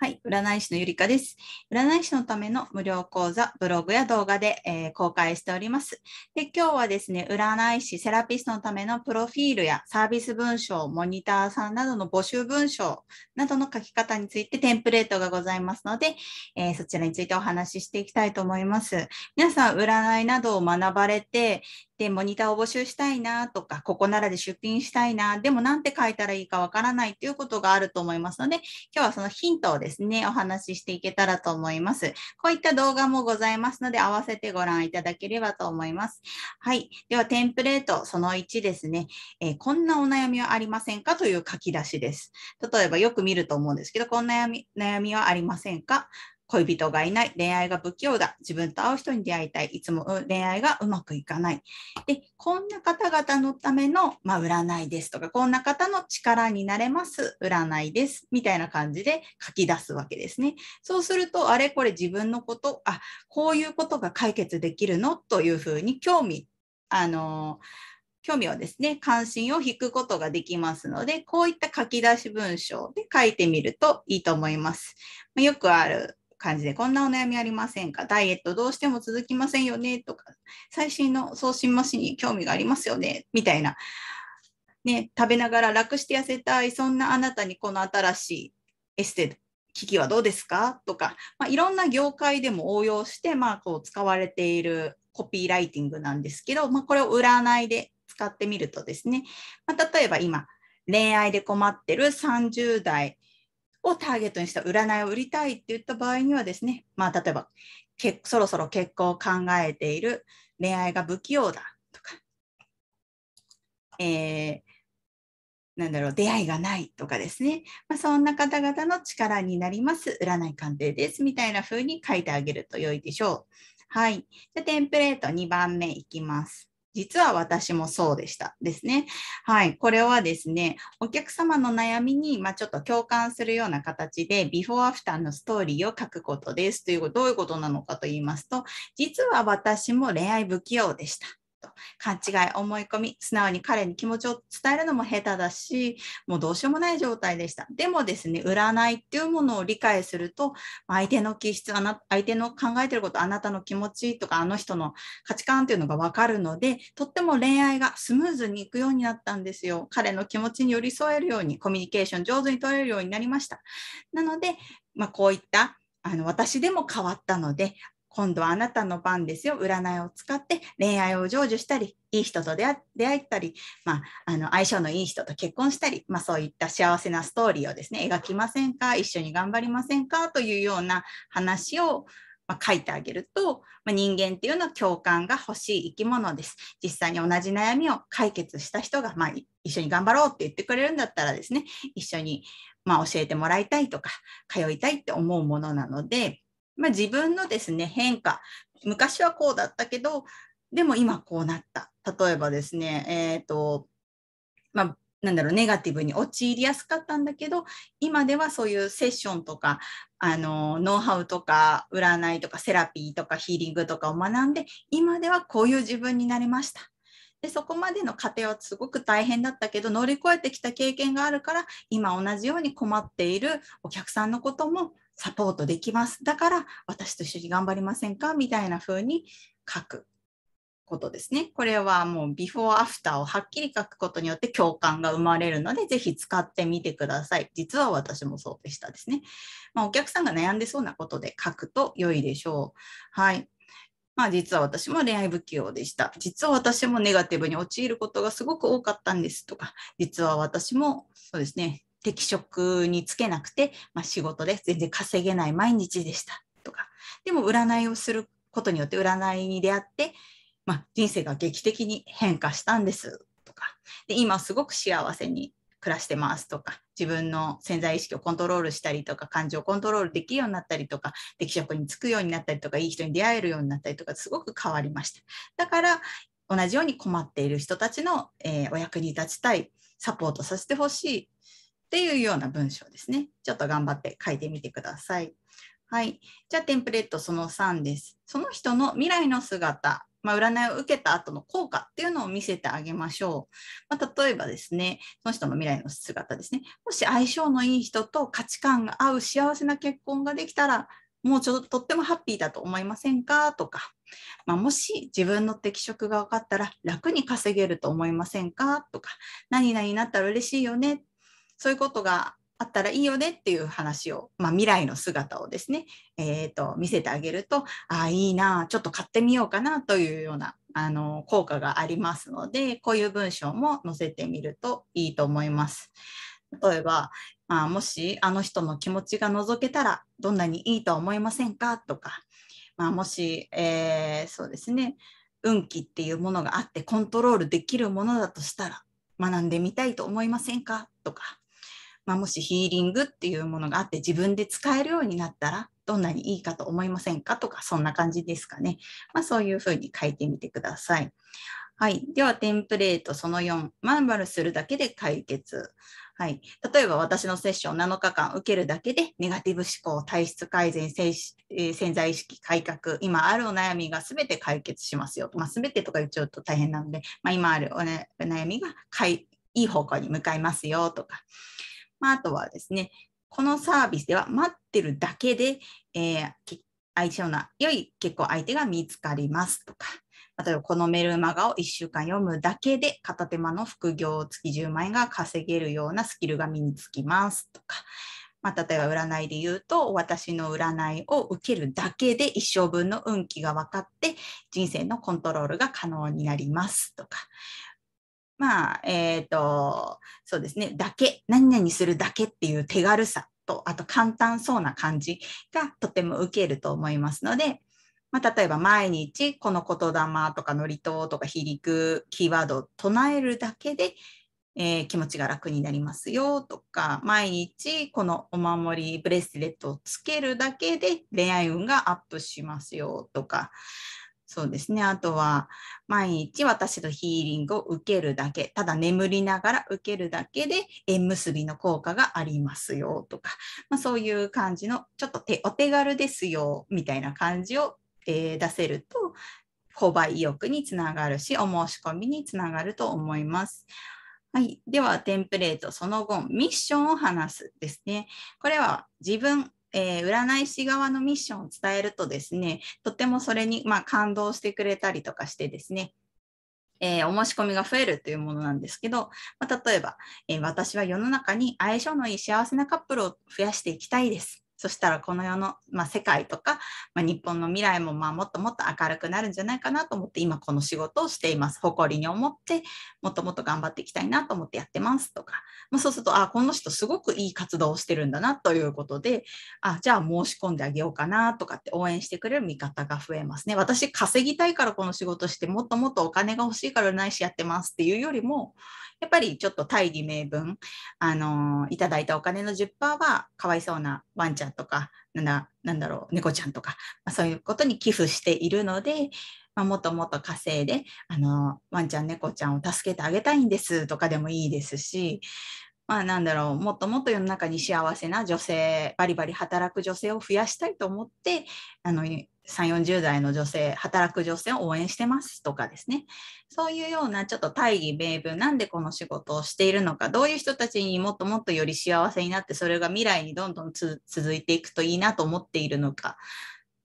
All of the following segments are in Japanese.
はい、占い師のゆりかです。占い師のための無料講座、ブログや動画で、えー、公開しております。で、今日はですね、占い師、セラピストのためのプロフィールやサービス文章、モニターさんなどの募集文章などの書き方についてテンプレートがございますので、えー、そちらについてお話ししていきたいと思います。皆さん、占いなどを学ばれて、で、モニターを募集したいなとか、ここならで出品したいな、でもなんて書いたらいいかわからないっていうことがあると思いますので、今日はそのヒントをですね、お話ししていけたらと思います。こういった動画もございますので、合わせてご覧いただければと思います。はい。では、テンプレートその1ですね、えー、こんなお悩みはありませんかという書き出しです。例えば、よく見ると思うんですけど、こんな悩みはありませんか恋人がいない、恋愛が不器用だ、自分と会う人に出会いたい、いつも恋愛がうまくいかない。で、こんな方々のための、まあ、占いですとか、こんな方の力になれます、占いです、みたいな感じで書き出すわけですね。そうすると、あれこれ自分のこと、あ、こういうことが解決できるのというふうに興味、あの興味をですね、関心を引くことができますので、こういった書き出し文章で書いてみるといいと思います。よくある感じで、こんなお悩みありませんかダイエットどうしても続きませんよねとか、最新の送信マシンに興味がありますよねみたいな。ね、食べながら楽して痩せたい、そんなあなたにこの新しいエステ機器はどうですかとか、まあ、いろんな業界でも応用して、まあ、こう使われているコピーライティングなんですけど、まあ、これを占いで使ってみるとですね、まあ、例えば今、恋愛で困ってる30代をターゲットにした占いを売りたいって言った場合にはですね、まあ、例えばけそろそろ結婚を考えている恋愛が不器用だとか、えー、なんだろう出会いがないとかですね、まあ、そんな方々の力になります占い鑑定ですみたいな風に書いてあげると良いでしょう。はい。じゃテンプレート2番目いきます。実は私もそうでしたですね。はい。これはですね、お客様の悩みに、まあ、ちょっと共感するような形で、ビフォーアフターのストーリーを書くことです。という、どういうことなのかと言いますと、実は私も恋愛不器用でした。と勘違い思い込み素直に彼に気持ちを伝えるのも下手だしもうどうしようもない状態でしたでもですね占いっていうものを理解すると相手の気質あな相手の考えてることあなたの気持ちとかあの人の価値観っていうのが分かるのでとっても恋愛がスムーズにいくようになったんですよ彼の気持ちに寄り添えるようにコミュニケーション上手に取れるようになりましたなので、まあ、こういったあの私でも変わったので今度はあなたの番ですよ占いを使って恋愛を成就したりいい人と出会ったり、まあ、あの相性のいい人と結婚したり、まあ、そういった幸せなストーリーをですね描きませんか一緒に頑張りませんかというような話をまあ、書いてあげると、まあ、人間っていうのは共感が欲しい生き物です。実際に同じ悩みを解決した人が、まあ、一緒に頑張ろうって言ってくれるんだったらですね、一緒に、ま教えてもらいたいとか、通いたいって思うものなので、まあ、自分のですね変化昔はこうだったけどでも今こうなった例えばですねえっ、ー、とまあなんだろうネガティブに陥りやすかったんだけど今ではそういうセッションとかあのノウハウとか占いとかセラピーとかヒーリングとかを学んで今ではこういう自分になれましたでそこまでの過程はすごく大変だったけど乗り越えてきた経験があるから今同じように困っているお客さんのこともサポートできます。だから私と一緒に頑張りませんかみたいな風に書くことですね。これはもうビフォーアフターをはっきり書くことによって共感が生まれるので、ぜひ使ってみてください。実は私もそうでしたですね。まあ、お客さんが悩んでそうなことで書くと良いでしょう。はい。まあ実は私も恋愛不器用でした。実は私もネガティブに陥ることがすごく多かったんですとか、実は私もそうですね、適職につけなくて、まあ、仕事で全然稼げない毎日でしたとかでも占いをすることによって占いに出会って、まあ、人生が劇的に変化したんですとかで今すごく幸せに暮らしてますとか自分の潜在意識をコントロールしたりとか感情をコントロールできるようになったりとか適職につくようになったりとかいい人に出会えるようになったりとかすごく変わりましただから同じように困っている人たちの、えー、お役に立ちたいサポートさせてほしいっていうような文章ですね。ちょっと頑張って書いてみてください。はい。じゃあ、テンプレートその3です。その人の未来の姿、まあ、占いを受けた後の効果っていうのを見せてあげましょう。まあ、例えばですね、その人の未来の姿ですね。もし相性のいい人と価値観が合う幸せな結婚ができたら、もうちょっととってもハッピーだと思いませんかとか、まあ、もし自分の適職が分かったら楽に稼げると思いませんかとか、何々になったら嬉しいよねそういうことがあったらいいよねっていう話を、まあ、未来の姿をですね、えーと、見せてあげるとああいいなちょっと買ってみようかなというようなあの効果がありますのでこういう文章も載せてみるといいと思います。例えば、まあ、もしあの人の気持ちが覗けたらどんなにいいと思いませんかとか、まあ、もし、えー、そうですね運気っていうものがあってコントロールできるものだとしたら学んでみたいと思いませんかとかまあ、もしヒーリングっていうものがあって自分で使えるようになったらどんなにいいかと思いませんかとかそんな感じですかね、まあ、そういうふうに書いてみてください。はい、ではテンプレートその4まん丸するだけで解決。はい、例えば私のセッション7日間受けるだけでネガティブ思考体質改善潜在意識改革今あるお悩みが全て解決しますよ、まあ、全てとか言っちゃうと大変なので、まあ、今あるお、ね,、悩みがいい方向に向かいますよとかまあ、あとはですね、このサービスでは待ってるだけで、えー、相性の良い結構相手が見つかりますとか、例えばこのメルマガを1週間読むだけで片手間の副業月10万円が稼げるようなスキルが身につきますとか、まあ、例えば占いで言うと私の占いを受けるだけで一生分の運気が分かって人生のコントロールが可能になりますとかまあ、えっ、ー、と、そうですね、だけ、何々するだけっていう手軽さと、あと簡単そうな感じがとても受けると思いますので、まあ、例えば毎日この言霊とか祝詞とか非陸キーワードを唱えるだけで、えー、気持ちが楽になりますよとか毎日このお守りブレスレットをつけるだけで恋愛運がアップしますよとかそうですね。あとは、毎日私のヒーリングを受けるだけ、ただ眠りながら受けるだけで縁結びの効果がありますよとか、まあ、そういう感じの、ちょっと手お手軽ですよみたいな感じを、えー、出せると、購買意欲につながるし、お申し込みにつながると思います。はい、では、テンプレート、その後、ミッションを話すですね。これは自分、えー、占い師側のミッションを伝えるとですね、とてもそれに、まあ、感動してくれたりとかしてですね、えー、お申し込みが増えるというものなんですけど、まあ、例えば、えー、私は世の中に相性のいい幸せなカップルを増やしていきたいです。そしたらこの世の、まあ、世界とか、まあ、日本の未来もまあもっともっと明るくなるんじゃないかなと思って今この仕事をしています誇りに思ってもっともっと頑張っていきたいなと思ってやってますとか、まあ、そうするとあこの人すごくいい活動をしてるんだなということであじゃあ申し込んであげようかなとかって応援してくれる見方が増えますね私稼ぎたいからこの仕事してもっともっとお金が欲しいからないしやってますっていうよりもやっぱりちょっと大義名分あのいただいたお金の10%はかわいそうなワンちゃんんとか、なんだなんだろう、猫ちゃんとか、まあ、そういうことに寄付しているので、まあ、もっともっと稼いで、あの、ワンちゃん、猫ちゃんを助けてあげたいんですとかでもいいですし、まあなんだろう、もっともっと世の中に幸せな女性、バリバリ働く女性を増やしたいと思って、あの、3、40代の女性、働く女性を応援してますとかですね。そういうようなちょっと大義名分、なんでこの仕事をしているのか、どういう人たちにもっともっとより幸せになって、それが未来にどんどん続いていくといいなと思っているのか、っ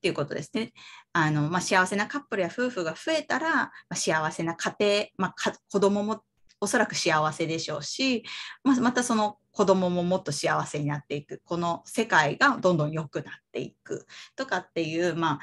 ていうことですね。あのまあ、幸せなカップルや夫婦が増えたら、まあ、幸せな家庭、まあ、子供もおそらく幸せでしょうし、ままたその子供ももっと幸せになっていくこの世界がどんどん良くなっていくとかっていう、ま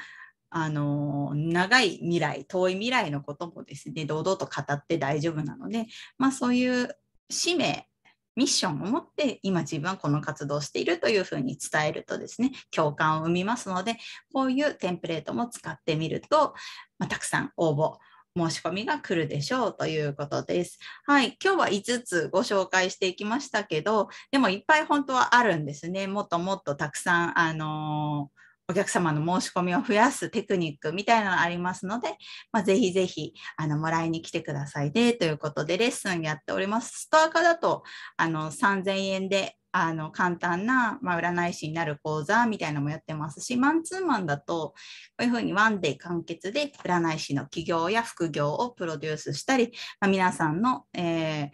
あ、あの長い未来遠い未来のこともですね堂々と語って大丈夫なので、まあ、そういう使命ミッションを持って今自分はこの活動をしているというふうに伝えるとですね共感を生みますのでこういうテンプレートも使ってみると、まあ、たくさん応募申し込みが来るでしょうということです。はい、今日は5つご紹介していきましたけど、でもいっぱい本当はあるんですね。もっともっとたくさん、あのーお客様の申し込みを増やすテクニックみたいなのありますので、まあ、ぜひぜひあのもらいに来てくださいねということでレッスンやっております。ストア化だとあの3000円であの簡単な、まあ、占い師になる講座みたいなのもやってますしマンツーマンだとこういうふうにワンデー完結で占い師の起業や副業をプロデュースしたり、まあ、皆さんの、えー、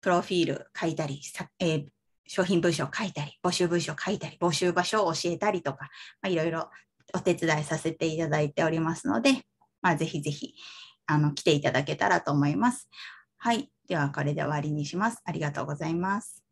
プロフィール書いたり、えー、商品文章書いたり募集文章書いたり募集場所を教えたりとか、まあ、いろいろお手伝いさせていただいておりますので、まあ、ぜひぜひあの来ていただけたらと思います。はい。では、これで終わりにします。ありがとうございます。